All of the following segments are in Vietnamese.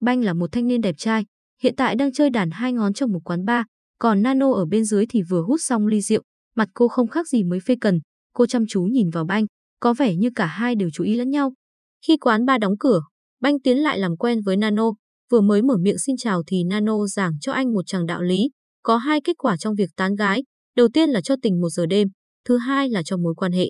Banh là một thanh niên đẹp trai, hiện tại đang chơi đàn hai ngón trong một quán bar, còn Nano ở bên dưới thì vừa hút xong ly rượu, mặt cô không khác gì mới phê cần, cô chăm chú nhìn vào Banh, có vẻ như cả hai đều chú ý lẫn nhau. Khi quán bar đóng cửa, Banh tiến lại làm quen với Nano, vừa mới mở miệng xin chào thì Nano giảng cho anh một chàng đạo lý, có hai kết quả trong việc tán gái, đầu tiên là cho tình một giờ đêm, thứ hai là cho mối quan hệ.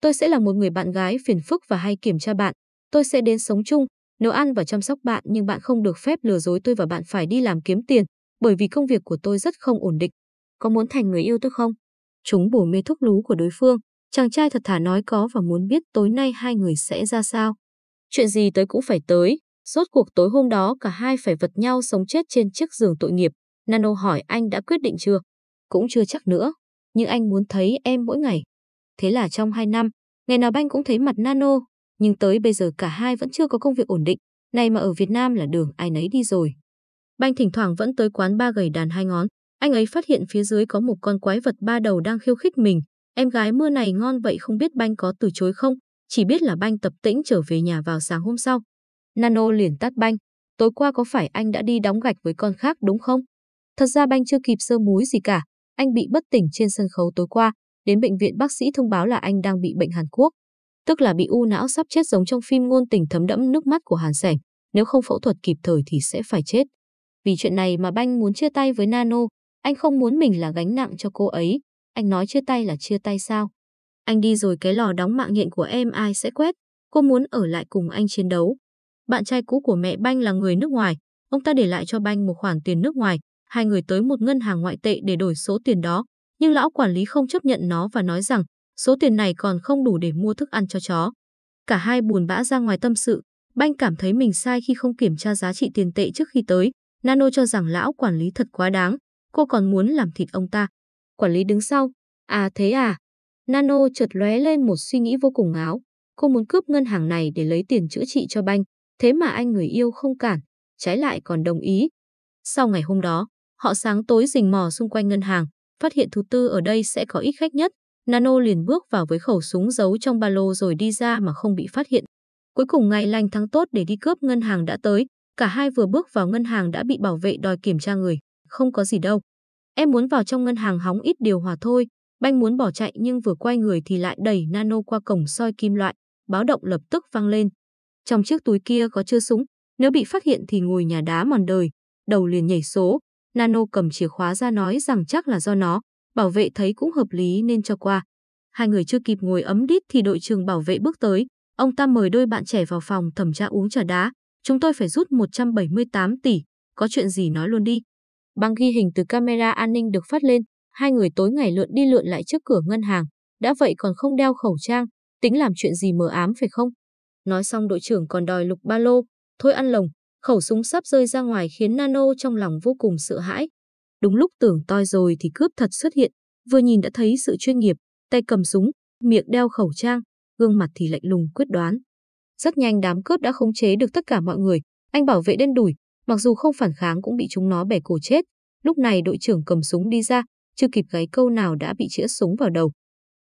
Tôi sẽ là một người bạn gái phiền phức và hay kiểm tra bạn, tôi sẽ đến sống chung, nấu ăn và chăm sóc bạn nhưng bạn không được phép lừa dối tôi và bạn phải đi làm kiếm tiền, bởi vì công việc của tôi rất không ổn định. Có muốn thành người yêu tôi không? Chúng bổ mê thuốc lú của đối phương, chàng trai thật thà nói có và muốn biết tối nay hai người sẽ ra sao. Chuyện gì tới cũng phải tới, rốt cuộc tối hôm đó cả hai phải vật nhau sống chết trên chiếc giường tội nghiệp. Nano hỏi anh đã quyết định chưa? Cũng chưa chắc nữa, nhưng anh muốn thấy em mỗi ngày. Thế là trong hai năm, ngày nào anh cũng thấy mặt Nano, nhưng tới bây giờ cả hai vẫn chưa có công việc ổn định, này mà ở Việt Nam là đường ai nấy đi rồi. Banh thỉnh thoảng vẫn tới quán ba gầy đàn hai ngón, anh ấy phát hiện phía dưới có một con quái vật ba đầu đang khiêu khích mình, em gái mưa này ngon vậy không biết Banh có từ chối không, chỉ biết là Banh tập tĩnh trở về nhà vào sáng hôm sau. Nano liền tắt Banh, tối qua có phải anh đã đi đóng gạch với con khác đúng không? Thật ra Banh chưa kịp sơ múi gì cả, anh bị bất tỉnh trên sân khấu tối qua, đến bệnh viện bác sĩ thông báo là anh đang bị bệnh Hàn Quốc tức là bị u não sắp chết giống trong phim ngôn tình thấm đẫm nước mắt của Hàn Sảnh, nếu không phẫu thuật kịp thời thì sẽ phải chết. Vì chuyện này mà Banh muốn chia tay với Nano, anh không muốn mình là gánh nặng cho cô ấy, anh nói chia tay là chia tay sao? Anh đi rồi cái lò đóng mạng nhện của em ai sẽ quét, cô muốn ở lại cùng anh chiến đấu. Bạn trai cũ của mẹ Banh là người nước ngoài, ông ta để lại cho Banh một khoản tiền nước ngoài, hai người tới một ngân hàng ngoại tệ để đổi số tiền đó, nhưng lão quản lý không chấp nhận nó và nói rằng số tiền này còn không đủ để mua thức ăn cho chó. Cả hai buồn bã ra ngoài tâm sự, Banh cảm thấy mình sai khi không kiểm tra giá trị tiền tệ trước khi tới. Nano cho rằng lão quản lý thật quá đáng, cô còn muốn làm thịt ông ta. Quản lý đứng sau, à thế à. Nano chợt lóe lên một suy nghĩ vô cùng áo. Cô muốn cướp ngân hàng này để lấy tiền chữa trị cho Banh, thế mà anh người yêu không cản, trái lại còn đồng ý. Sau ngày hôm đó, họ sáng tối rình mò xung quanh ngân hàng, phát hiện thứ tư ở đây sẽ có ít khách nhất. Nano liền bước vào với khẩu súng giấu trong ba lô rồi đi ra mà không bị phát hiện. Cuối cùng ngày lành tháng tốt để đi cướp ngân hàng đã tới, cả hai vừa bước vào ngân hàng đã bị bảo vệ đòi kiểm tra người, không có gì đâu. Em muốn vào trong ngân hàng hóng ít điều hòa thôi, banh muốn bỏ chạy nhưng vừa quay người thì lại đẩy Nano qua cổng soi kim loại, báo động lập tức vang lên. Trong chiếc túi kia có chưa súng, nếu bị phát hiện thì ngồi nhà đá mòn đời, đầu liền nhảy số. Nano cầm chìa khóa ra nói rằng chắc là do nó, bảo vệ thấy cũng hợp lý nên cho qua. Hai người chưa kịp ngồi ấm đít thì đội trưởng bảo vệ bước tới, ông ta mời đôi bạn trẻ vào phòng thẩm tra uống trà đá. Chúng tôi phải rút 178 tỷ, có chuyện gì nói luôn đi. Băng ghi hình từ camera an ninh được phát lên, hai người tối ngày lượn đi lượn lại trước cửa ngân hàng, đã vậy còn không đeo khẩu trang, tính làm chuyện gì mờ ám phải không? Nói xong đội trưởng còn đòi lục ba lô, thôi ăn lồng, khẩu súng sắp rơi ra ngoài khiến Nano trong lòng vô cùng sợ hãi, Đúng lúc tưởng toi rồi thì cướp thật xuất hiện, vừa nhìn đã thấy sự chuyên nghiệp, tay cầm súng, miệng đeo khẩu trang, gương mặt thì lạnh lùng quyết đoán. Rất nhanh đám cướp đã khống chế được tất cả mọi người, anh bảo vệ đen đuổi, mặc dù không phản kháng cũng bị chúng nó bẻ cổ chết. Lúc này đội trưởng cầm súng đi ra, chưa kịp gáy câu nào đã bị chĩa súng vào đầu.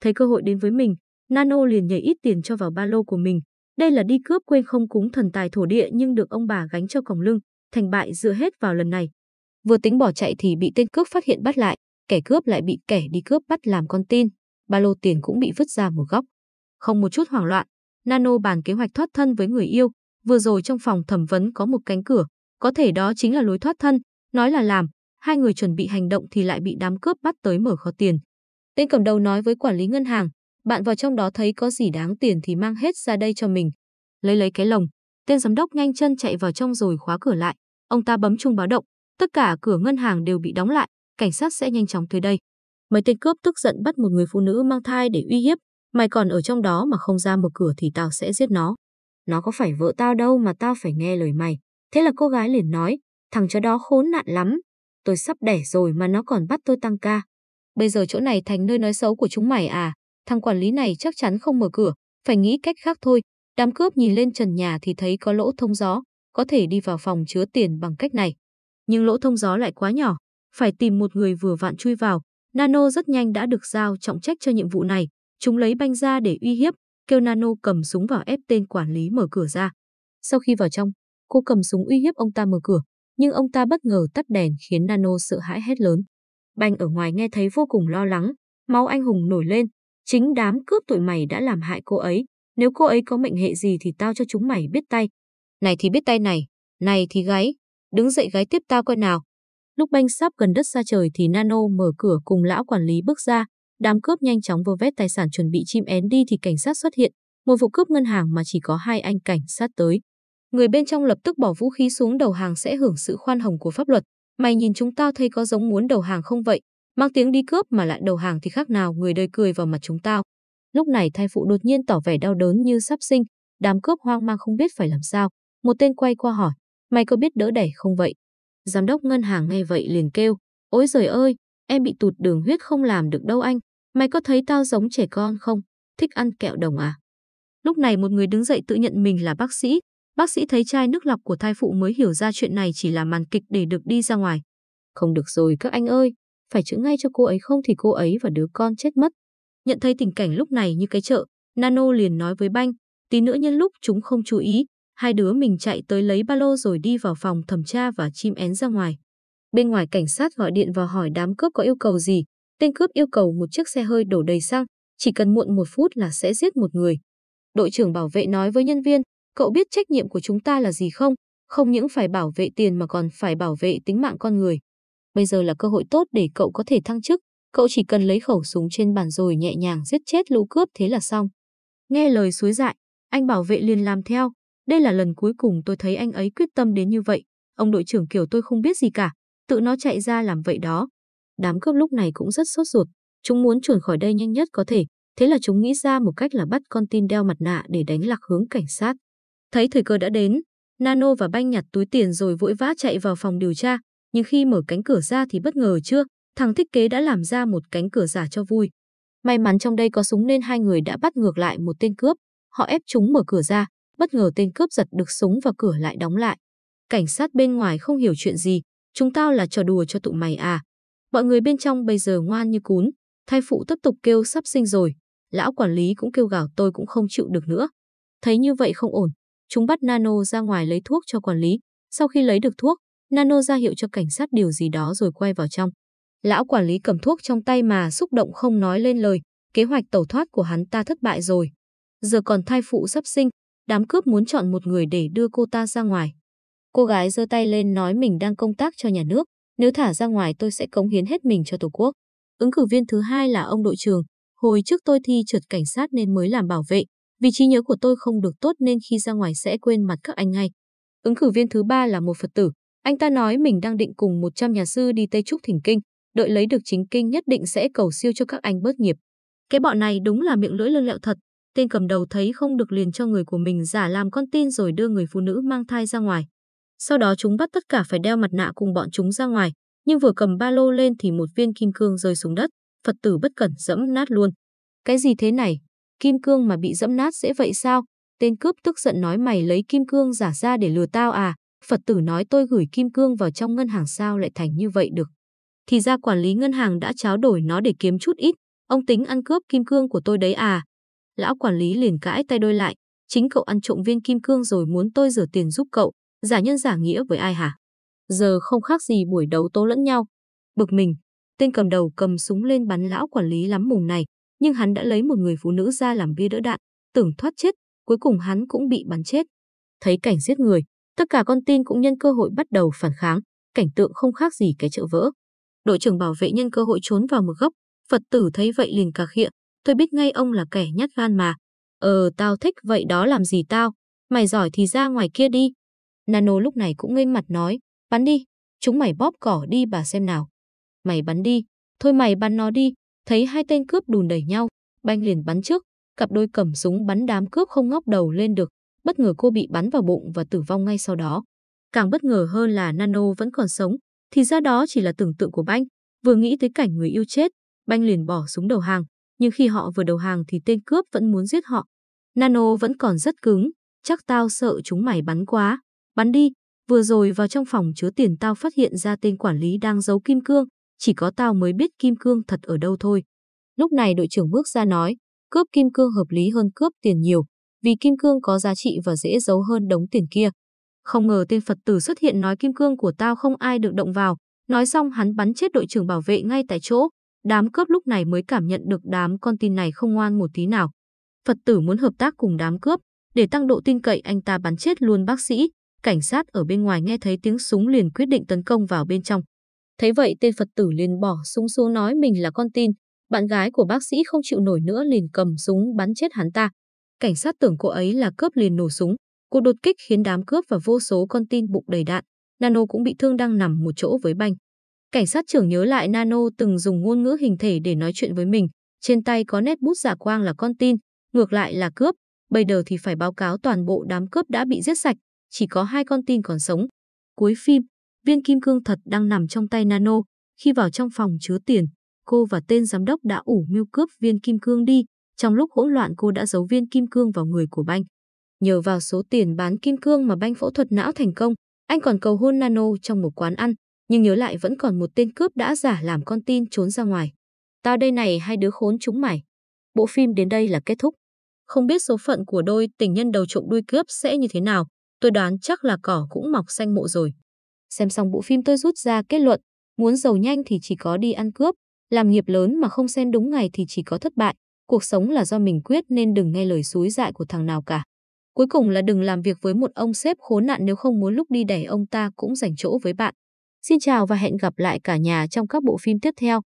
Thấy cơ hội đến với mình, Nano liền nhảy ít tiền cho vào ba lô của mình. Đây là đi cướp quên không cúng thần tài thổ địa nhưng được ông bà gánh cho còng lưng, thành bại dựa hết vào lần này. Vừa tính bỏ chạy thì bị tên cướp phát hiện bắt lại, kẻ cướp lại bị kẻ đi cướp bắt làm con tin, ba lô tiền cũng bị vứt ra một góc. Không một chút hoảng loạn, Nano bàn kế hoạch thoát thân với người yêu, vừa rồi trong phòng thẩm vấn có một cánh cửa, có thể đó chính là lối thoát thân, nói là làm, hai người chuẩn bị hành động thì lại bị đám cướp bắt tới mở kho tiền. Tên cầm đầu nói với quản lý ngân hàng, bạn vào trong đó thấy có gì đáng tiền thì mang hết ra đây cho mình. Lấy lấy cái lồng, tên giám đốc nhanh chân chạy vào trong rồi khóa cửa lại, ông ta bấm chuông báo động, Tất cả cửa ngân hàng đều bị đóng lại, cảnh sát sẽ nhanh chóng tới đây. Mấy tên cướp tức giận bắt một người phụ nữ mang thai để uy hiếp, mày còn ở trong đó mà không ra mở cửa thì tao sẽ giết nó. Nó có phải vợ tao đâu mà tao phải nghe lời mày. Thế là cô gái liền nói, thằng chó đó khốn nạn lắm, tôi sắp đẻ rồi mà nó còn bắt tôi tăng ca. Bây giờ chỗ này thành nơi nói xấu của chúng mày à, thằng quản lý này chắc chắn không mở cửa, phải nghĩ cách khác thôi. Đám cướp nhìn lên trần nhà thì thấy có lỗ thông gió, có thể đi vào phòng chứa tiền bằng cách này nhưng lỗ thông gió lại quá nhỏ, phải tìm một người vừa vặn chui vào. Nano rất nhanh đã được giao trọng trách cho nhiệm vụ này, chúng lấy banh ra để uy hiếp, kêu Nano cầm súng vào ép tên quản lý mở cửa ra. Sau khi vào trong, cô cầm súng uy hiếp ông ta mở cửa, nhưng ông ta bất ngờ tắt đèn khiến Nano sợ hãi hết lớn. Banh ở ngoài nghe thấy vô cùng lo lắng, máu anh hùng nổi lên, chính đám cướp tụi mày đã làm hại cô ấy, nếu cô ấy có mệnh hệ gì thì tao cho chúng mày biết tay. Này thì biết tay này, này thì gáy, đứng dậy gái tiếp ta coi nào. Lúc banh sắp gần đất xa trời thì Nano mở cửa cùng lão quản lý bước ra, đám cướp nhanh chóng vơ vét tài sản chuẩn bị chim én đi thì cảnh sát xuất hiện, một vụ cướp ngân hàng mà chỉ có hai anh cảnh sát tới. Người bên trong lập tức bỏ vũ khí xuống đầu hàng sẽ hưởng sự khoan hồng của pháp luật. Mày nhìn chúng tao thấy có giống muốn đầu hàng không vậy? Mang tiếng đi cướp mà lại đầu hàng thì khác nào người đời cười vào mặt chúng tao. Lúc này thai phụ đột nhiên tỏ vẻ đau đớn như sắp sinh, đám cướp hoang mang không biết phải làm sao. Một tên quay qua hỏi, Mày có biết đỡ đẩy không vậy? Giám đốc ngân hàng nghe vậy liền kêu. Ôi giời ơi, em bị tụt đường huyết không làm được đâu anh. Mày có thấy tao giống trẻ con không? Thích ăn kẹo đồng à? Lúc này một người đứng dậy tự nhận mình là bác sĩ. Bác sĩ thấy chai nước lọc của thai phụ mới hiểu ra chuyện này chỉ là màn kịch để được đi ra ngoài. Không được rồi các anh ơi, phải chữa ngay cho cô ấy không thì cô ấy và đứa con chết mất. Nhận thấy tình cảnh lúc này như cái chợ, Nano liền nói với Banh, tí nữa nhân lúc chúng không chú ý, Hai đứa mình chạy tới lấy ba lô rồi đi vào phòng thẩm tra và chim én ra ngoài. Bên ngoài cảnh sát gọi điện vào hỏi đám cướp có yêu cầu gì. Tên cướp yêu cầu một chiếc xe hơi đổ đầy xăng, chỉ cần muộn một phút là sẽ giết một người. Đội trưởng bảo vệ nói với nhân viên, cậu biết trách nhiệm của chúng ta là gì không? Không những phải bảo vệ tiền mà còn phải bảo vệ tính mạng con người. Bây giờ là cơ hội tốt để cậu có thể thăng chức, cậu chỉ cần lấy khẩu súng trên bàn rồi nhẹ nhàng giết chết lũ cướp thế là xong. Nghe lời suối dại, anh bảo vệ liền làm theo, đây là lần cuối cùng tôi thấy anh ấy quyết tâm đến như vậy. Ông đội trưởng kiểu tôi không biết gì cả, tự nó chạy ra làm vậy đó. Đám cướp lúc này cũng rất sốt ruột, chúng muốn chuẩn khỏi đây nhanh nhất có thể, thế là chúng nghĩ ra một cách là bắt con tin đeo mặt nạ để đánh lạc hướng cảnh sát. Thấy thời cơ đã đến, Nano và Banh nhặt túi tiền rồi vội vã chạy vào phòng điều tra, nhưng khi mở cánh cửa ra thì bất ngờ chưa, thằng thiết kế đã làm ra một cánh cửa giả cho vui. May mắn trong đây có súng nên hai người đã bắt ngược lại một tên cướp, họ ép chúng mở cửa ra, Bất ngờ tên cướp giật được súng và cửa lại đóng lại. Cảnh sát bên ngoài không hiểu chuyện gì, chúng tao là trò đùa cho tụi mày à. Mọi người bên trong bây giờ ngoan như cún, thai phụ tiếp tục kêu sắp sinh rồi. Lão quản lý cũng kêu gào tôi cũng không chịu được nữa. Thấy như vậy không ổn, chúng bắt Nano ra ngoài lấy thuốc cho quản lý. Sau khi lấy được thuốc, Nano ra hiệu cho cảnh sát điều gì đó rồi quay vào trong. Lão quản lý cầm thuốc trong tay mà xúc động không nói lên lời, kế hoạch tẩu thoát của hắn ta thất bại rồi. Giờ còn thai phụ sắp sinh, đám cướp muốn chọn một người để đưa cô ta ra ngoài. Cô gái giơ tay lên nói mình đang công tác cho nhà nước, nếu thả ra ngoài tôi sẽ cống hiến hết mình cho Tổ quốc. Ứng cử viên thứ hai là ông đội trưởng, hồi trước tôi thi trượt cảnh sát nên mới làm bảo vệ, vì trí nhớ của tôi không được tốt nên khi ra ngoài sẽ quên mặt các anh ngay. Ứng cử viên thứ ba là một Phật tử, anh ta nói mình đang định cùng 100 nhà sư đi Tây Trúc Thỉnh Kinh, đợi lấy được chính kinh nhất định sẽ cầu siêu cho các anh bớt nghiệp. Cái bọn này đúng là miệng lưỡi lươn lẹo thật, Tên cầm đầu thấy không được liền cho người của mình giả làm con tin rồi đưa người phụ nữ mang thai ra ngoài. Sau đó chúng bắt tất cả phải đeo mặt nạ cùng bọn chúng ra ngoài, nhưng vừa cầm ba lô lên thì một viên kim cương rơi xuống đất, Phật tử bất cẩn dẫm nát luôn. Cái gì thế này? Kim cương mà bị dẫm nát dễ vậy sao? Tên cướp tức giận nói mày lấy kim cương giả ra để lừa tao à? Phật tử nói tôi gửi kim cương vào trong ngân hàng sao lại thành như vậy được? Thì ra quản lý ngân hàng đã tráo đổi nó để kiếm chút ít. Ông tính ăn cướp kim cương của tôi đấy à? Lão quản lý liền cãi tay đôi lại, chính cậu ăn trộm viên kim cương rồi muốn tôi rửa tiền giúp cậu, giả nhân giả nghĩa với ai hả? Giờ không khác gì buổi đấu tố lẫn nhau. Bực mình, tên cầm đầu cầm súng lên bắn lão quản lý lắm mùng này, nhưng hắn đã lấy một người phụ nữ ra làm bia đỡ đạn, tưởng thoát chết, cuối cùng hắn cũng bị bắn chết. Thấy cảnh giết người, tất cả con tin cũng nhân cơ hội bắt đầu phản kháng, cảnh tượng không khác gì cái chợ vỡ. Đội trưởng bảo vệ nhân cơ hội trốn vào một góc, Phật tử thấy vậy liền cà khịa, Tôi biết ngay ông là kẻ nhát gan mà. Ờ, tao thích vậy đó làm gì tao? Mày giỏi thì ra ngoài kia đi. Nano lúc này cũng ngây mặt nói, bắn đi, chúng mày bóp cỏ đi bà xem nào. Mày bắn đi, thôi mày bắn nó đi. Thấy hai tên cướp đùn đẩy nhau, banh liền bắn trước, cặp đôi cầm súng bắn đám cướp không ngóc đầu lên được. Bất ngờ cô bị bắn vào bụng và tử vong ngay sau đó. Càng bất ngờ hơn là Nano vẫn còn sống, thì ra đó chỉ là tưởng tượng của Banh. Vừa nghĩ tới cảnh người yêu chết, Banh liền bỏ súng đầu hàng, nhưng khi họ vừa đầu hàng thì tên cướp vẫn muốn giết họ. Nano vẫn còn rất cứng, chắc tao sợ chúng mày bắn quá. Bắn đi, vừa rồi vào trong phòng chứa tiền tao phát hiện ra tên quản lý đang giấu kim cương, chỉ có tao mới biết kim cương thật ở đâu thôi. Lúc này đội trưởng bước ra nói, cướp kim cương hợp lý hơn cướp tiền nhiều, vì kim cương có giá trị và dễ giấu hơn đống tiền kia. Không ngờ tên Phật tử xuất hiện nói kim cương của tao không ai được động vào, nói xong hắn bắn chết đội trưởng bảo vệ ngay tại chỗ, Đám cướp lúc này mới cảm nhận được đám con tin này không ngoan một tí nào. Phật tử muốn hợp tác cùng đám cướp, để tăng độ tin cậy anh ta bắn chết luôn bác sĩ, cảnh sát ở bên ngoài nghe thấy tiếng súng liền quyết định tấn công vào bên trong. Thấy vậy tên Phật tử liền bỏ súng xuống nói mình là con tin, bạn gái của bác sĩ không chịu nổi nữa liền cầm súng bắn chết hắn ta. Cảnh sát tưởng cô ấy là cướp liền nổ súng, cuộc đột kích khiến đám cướp và vô số con tin bụng đầy đạn. Nano cũng bị thương đang nằm một chỗ với banh. Cảnh sát trưởng nhớ lại Nano từng dùng ngôn ngữ hình thể để nói chuyện với mình, trên tay có nét bút giả quang là con tin, ngược lại là cướp, bây giờ thì phải báo cáo toàn bộ đám cướp đã bị giết sạch, chỉ có hai con tin còn sống. Cuối phim, viên kim cương thật đang nằm trong tay Nano, khi vào trong phòng chứa tiền, cô và tên giám đốc đã ủ mưu cướp viên kim cương đi, trong lúc hỗn loạn cô đã giấu viên kim cương vào người của Banh. Nhờ vào số tiền bán kim cương mà Banh phẫu thuật não thành công, anh còn cầu hôn Nano trong một quán ăn nhưng nhớ lại vẫn còn một tên cướp đã giả làm con tin trốn ra ngoài. Tao đây này hai đứa khốn chúng mày. Bộ phim đến đây là kết thúc. Không biết số phận của đôi tình nhân đầu trộm đuôi cướp sẽ như thế nào, tôi đoán chắc là cỏ cũng mọc xanh mộ rồi. Xem xong bộ phim tôi rút ra kết luận, muốn giàu nhanh thì chỉ có đi ăn cướp, làm nghiệp lớn mà không xem đúng ngày thì chỉ có thất bại, cuộc sống là do mình quyết nên đừng nghe lời xúi dại của thằng nào cả. Cuối cùng là đừng làm việc với một ông sếp khốn nạn nếu không muốn lúc đi đẻ ông ta cũng dành chỗ với bạn. Xin chào và hẹn gặp lại cả nhà trong các bộ phim tiếp theo.